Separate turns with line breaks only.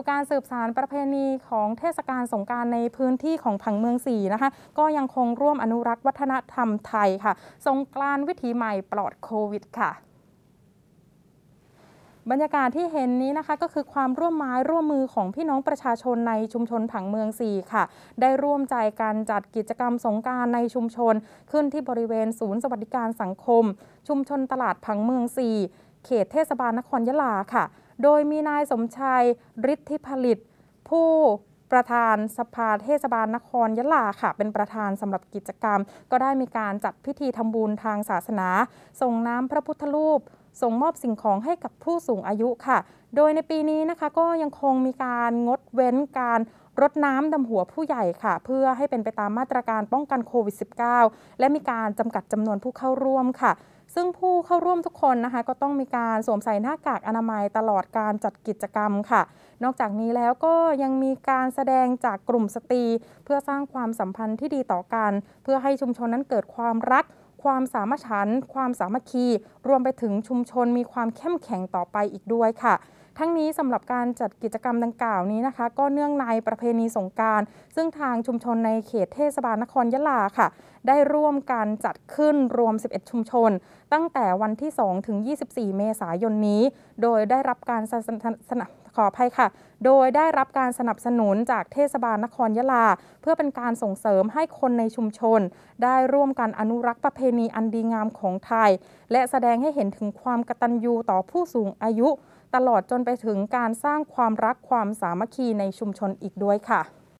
คการสืบสารประเพณีของเทศกาลสงการในพื้นที่ของผังเมืองสีนะคะก็ยังคงร่วมอนุรักษ์วัฒนธรรมไทยค่ะสงกรานวิถีใหม่ปลอดโควิดค่ะ บรรยากาศที่เห็นนี้นะคะ ก็คือความร่วมไม้ร่วมมือของพี่น้องประชาชนในชุมชนผังเมือง4ค่ะ ได้ร่วมใจการจัดกิจกรรม สงการในชุมชน ขึ้นที่บริเวณศูนย์สวัสดิการสังคม ชุมชนตลาดผังเมือง4เขตเทศบาลนครยะลาค่ะโดยมีนายสมชายฤทธิผลิต ผู้ประธานสภาเทศบาลนครยะลาค่ะ เป็นประธานสำหรับกิจกรรม ก็ได้มีการจัดพิธีทำบุญทางศาสนา ส่งน้ำพระพุทธรูป ส่งมอบสิ่งของให้กับผู้สูงอายุค่ะ โดยในปีนี้นะคะ ก็ยังคงมีการงดเว้นการรดน้ำดำหัวผู้ใหญ่ค่ะ เพื่อให้เป็นไปตามมาตรการป้องกันโควิด -19 และมีการจำกัดจำนวนผู้เข้าร่วมค่ะซึ่งผู้เข้าร่วมทุกคนนะคะก็ต้องมีการสวมใส่หน้ากากอนามัยตลอดการจัดกิจกรรมค่ะ นอกจากนี้แล้วก็ยังมีการแสดงจากกลุ่มสตรี เพื่อสร้างความสัมพันธ์ที่ดีต่อกัน เพื่อให้ชุมชนนั้นเกิดความรัก ความสามัคคีความสามัคคี รวมไปถึงชุมชนมีความเข้มแข็งต่อไปอีกด้วยค่ะทั้งนี้สำหรับการจัดกิจกรรมดังกล่าวนี้นะคะ ก็เนื่องในประเพณีสงการ ซึ่งทางชุมชนในเขตเทศบาลนครยะลาค่ะ ได้ร่วมกันจัดขึ้นรวม 11 ชุมชน ตั้งแต่วันที่ 2 ถึง 24 เมษายนนี้ โดยได้รับการสนับขออภัยค่ะ โดยได้รับการสนับสนุนจากเทศบาลนครยะลา เพื่อเป็นการส่งเสริมให้คนในชุมชน ได้ร่วมกันอนุรักษ์ประเพณีอันดีงามของไทย และแสดงให้เห็นถึงความกตัญญูต่อผู้สูงอายุ ตลอดจนไปถึงการสร้างความรักความสามัคคีในชุมชนอีกด้วยค่ะ